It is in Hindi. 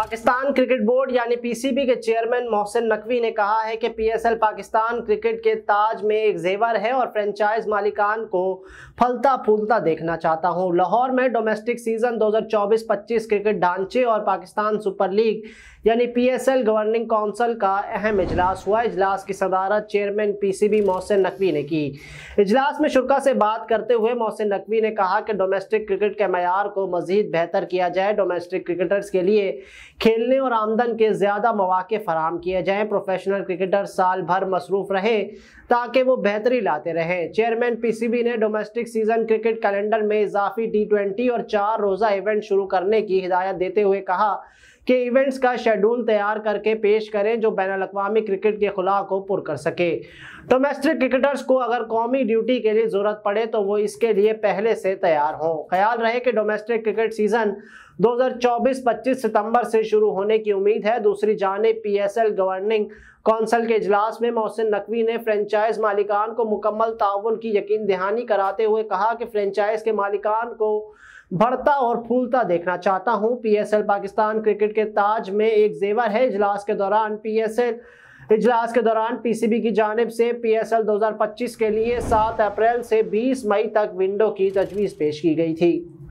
पाकिस्तान क्रिकेट बोर्ड यानी पीसीबी के चेयरमैन मोहसिन नकवी ने कहा है कि पीएसएल पाकिस्तान क्रिकेट के ताज में एक जेवर है और फ्रेंचाइज मालिकान को फलता फूलता देखना चाहता हूं लाहौर में डोमेस्टिक सीजन 2024-25 क्रिकेट ढांचे और पाकिस्तान सुपर लीग यानी पीएसएल गवर्निंग काउंसिल का अहम इजलास हुआ इजलास की सदारत चेयरमैन पीसीबी मोहसिन नकवी ने की इजलास में शुरा से बात करते हुए मोहसिन नकवी ने कहा कि डोमेस्टिक क्रिकेट के मैार को मजीद बेहतर किया जाए डोमेस्टिक क्रिकेटर्स के लिए खेलने और आमदन के ज़्यादा मौाक़ फराम किए जाएँ प्रोफेशनल क्रिकेटर साल भर मसरूफ़ रहें ताकि वो बेहतरी लाते रहें चेयरमैन पीसीबी ने डोमेस्टिक सीजन क्रिकेट कैलेंडर में इजाफी टी ट्वेंटी और चार रोज़ा इवेंट शुरू करने की हिदायत देते हुए कहा के इवेंट्स का शेड्यूल तैयार करके पेश करें जो बैन अवी क्रिकेट के खुला को पुर कर सके डोमेस्टिक तो क्रिकेटर्स को अगर कौमी ड्यूटी के लिए ज़रूरत पड़े तो वो इसके लिए पहले से तैयार हों ख्याल रहे कि डोमेस्टिक क्रिकेट सीज़न 2024-25 सितंबर से शुरू होने की उम्मीद है दूसरी जाने पीएसएल गवर्निंग काउंसिल के इजलास में मोहसिन नकवी ने फ्रेंचाइज मालिकान को मुकम्मल ताउन की यकीन दहानी कराते हुए कहा कि फ्रेंचाइज के मालिकान को बढ़ता और फूलता देखना चाहता हूं पीएसएल पाकिस्तान क्रिकेट के ताज में एक जेवर है इजलास के दौरान पीएसएल इजलास के दौरान पीसीबी की जानब से पीएसएल 2025 के लिए 7 अप्रैल से 20 मई तक विंडो की तजवीज़ पेश की गई थी